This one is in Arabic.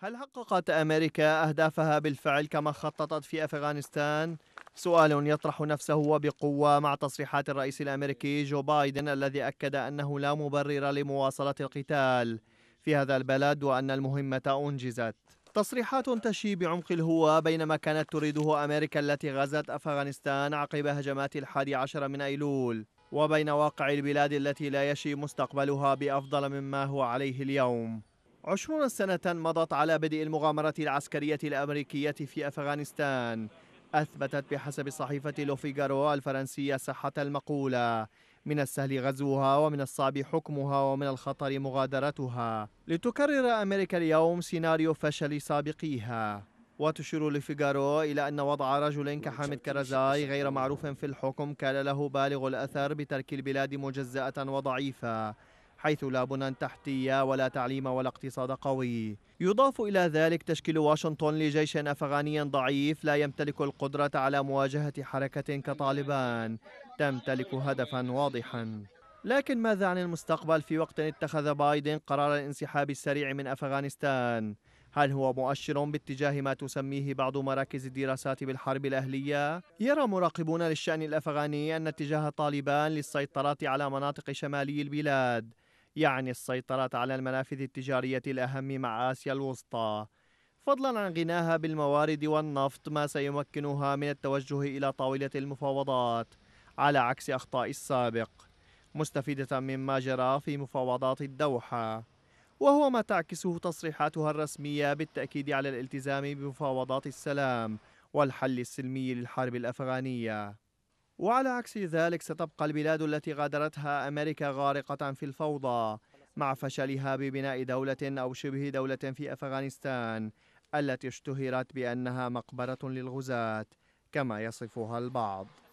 هل حققت أمريكا أهدافها بالفعل كما خططت في أفغانستان؟ سؤال يطرح نفسه بقوة مع تصريحات الرئيس الأمريكي جو بايدن الذي أكد أنه لا مبرر لمواصلة القتال في هذا البلد وأن المهمة أنجزت تصريحات تشي بعمق الهوى بينما كانت تريده أمريكا التي غزت أفغانستان عقب هجمات الحادي عشر من أيلول وبين واقع البلاد التي لا يشي مستقبلها بأفضل مما هو عليه اليوم عشرون سنة مضت على بدء المغامرة العسكرية الأمريكية في أفغانستان أثبتت بحسب صحيفة لوفيغارو الفرنسية صحة المقولة من السهل غزوها ومن الصعب حكمها ومن الخطر مغادرتها لتكرر أمريكا اليوم سيناريو فشل سابقيها وتشير لفيغارو إلى أن وضع رجل كحامد كرزاي غير معروف في الحكم كان له بالغ الأثر بترك البلاد مجزأة وضعيفة حيث لا بنى تحتية ولا تعليم ولا اقتصاد قوي يضاف إلى ذلك تشكيل واشنطن لجيش أفغاني ضعيف لا يمتلك القدرة على مواجهة حركة كطالبان تمتلك هدفا واضحا لكن ماذا عن المستقبل في وقت اتخذ بايدن قرار الانسحاب السريع من أفغانستان؟ هل هو مؤشر باتجاه ما تسميه بعض مراكز الدراسات بالحرب الأهلية؟ يرى مراقبون للشأن الأفغاني أن اتجاه طالبان للسيطرة على مناطق شمالي البلاد يعني السيطرة على المنافذ التجارية الأهم مع آسيا الوسطى فضلا عن غناها بالموارد والنفط ما سيمكنها من التوجه إلى طاولة المفاوضات على عكس أخطاء السابق مستفيدة مما جرى في مفاوضات الدوحة وهو ما تعكسه تصريحاتها الرسمية بالتأكيد على الالتزام بمفاوضات السلام والحل السلمي للحرب الأفغانية وعلى عكس ذلك ستبقى البلاد التي غادرتها أمريكا غارقة في الفوضى مع فشلها ببناء دولة أو شبه دولة في أفغانستان التي اشتهرت بأنها مقبرة للغزاة كما يصفها البعض